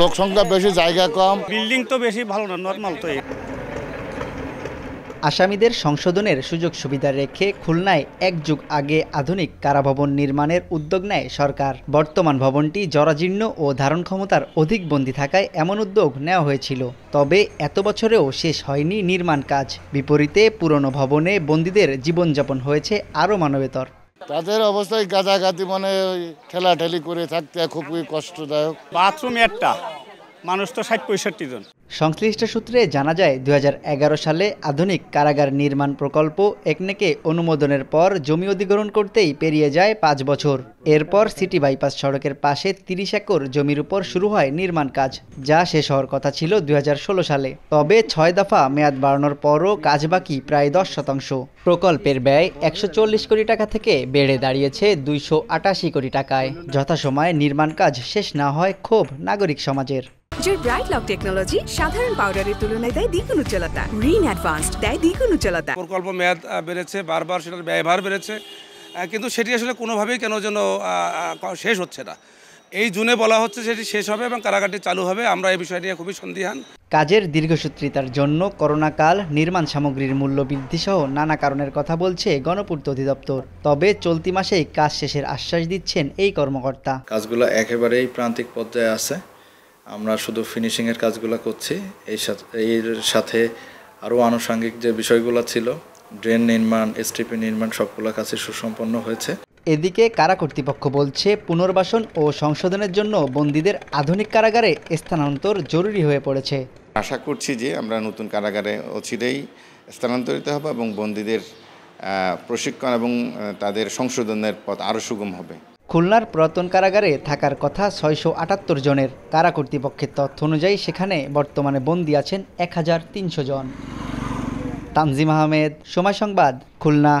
লোক সংখ্যা বেশি জায়গা কম বিল্ডিং তো বেশি ভালো না নর্মাল তো আসামিদের সংশোধনের সুযোগ সুবিধা রেখে খুলনায় এক যুগ আগে আধুনিক কারাভবন নির্মাণের উদ্যোগ নেয় সরকার বর্তমান ভবনটি জরাজীর্ণ ও ধারণ ক্ষমতার অধিক বন্দী থাকায় এমন উদ্যোগ নেওয়া হয়েছিল তবে এত বছরেও শেষ হয়নি নির্মাণ কাজ বিপরীতে পুরনো ভবনে বন্দীদের জীবনযাপন হয়েছে আরও মানবেতর তাদের অবস্থায় গাদাগাদি মানে ওই ঠেলাঠেলি করে থাকতে খুবই কষ্টদায়ক বাথরুম একটা মানুষ তো ষাট পঁয়ষট্টি জন সংশ্লিষ্ট সূত্রে জানা যায় দু সালে আধুনিক কারাগার নির্মাণ প্রকল্প একনেকে অনুমোদনের পর জমি অধিগ্রহণ করতেই পেরিয়ে যায় পাঁচ বছর এরপর সিটি বাইপাস সড়কের পাশে তিরিশ একর জমির উপর শুরু হয় নির্মাণ কাজ যা শেষ হওয়ার কথা ছিল দু সালে তবে ছয় দফা মেয়াদ বাড়ানোর পরও কাজ বাকি প্রায় দশ শতাংশ প্রকল্পের ব্যয় একশো কোটি টাকা থেকে বেড়ে দাঁড়িয়েছে দুইশো কোটি টাকায় যথাসময়ে নির্মাণ কাজ শেষ না হয় ক্ষোভ নাগরিক সমাজের যে ব্রাইট লক টেকনোলজি সাধারণ পাউডারের তুলনায় দেয় দ্বিগুণ উজ্জ্বলতা রিন অ্যাডভান্সড দেয় দ্বিগুণ উজ্জ্বলতা প্রকল্প মেয়াদ বেড়েছে বারবার সেটার ব্যয়ভার বেড়েছে কিন্তু সেটি আসলে কোনোভাবেই কেন যেন শেষ হচ্ছে না এই জুনে বলা হচ্ছে সেটি শেষ হবে এবং কারাগারটি চালু হবে আমরা এই বিষয় নিয়ে খুবই সন্দিহান কাজের দীর্ঘসূত্রিতার জন্য করোনাকাল নির্মাণ সামগ্রীর মূল্য বৃদ্ধি সহ নানা কারণের কথা বলছে গণপূর্ত অধিদপ্তর তবে চলতি মাসেই কাজ শেষের আশ্বাস দিচ্ছেন এই কর্মকর্তা কাজগুলো একেবারেই প্রান্তিক পর্যায়ে আছে আমরা শুধু ফিনিশিংয়ের কাজগুলো করছি এই সাথে এর সাথে আরও আনুষঙ্গিক যে বিষয়গুলো ছিল ড্রেন নির্মাণ এসটিপি নির্মাণ সবগুলো কাছে সুসম্পন্ন হয়েছে এদিকে কারা কর্তৃপক্ষ বলছে পুনর্বাসন ও সংশোধনের জন্য বন্দীদের আধুনিক কারাগারে স্থানান্তর জরুরি হয়ে পড়েছে আশা করছি যে আমরা নতুন কারাগারে অচিরেই স্থানান্তরিত হব এবং বন্দীদের প্রশিক্ষণ এবং তাদের সংশোধনের পথ আরও সুগম হবে খুলনার পুরাতন কারাগারে থাকার কথা ছয়শো আটাত্তর জনের কারা কর্তৃপক্ষের তথ্য অনুযায়ী সেখানে বর্তমানে বন্দী আছেন এক হাজার তিনশো জন তানজিম আহমেদ সময় সংবাদ খুলনা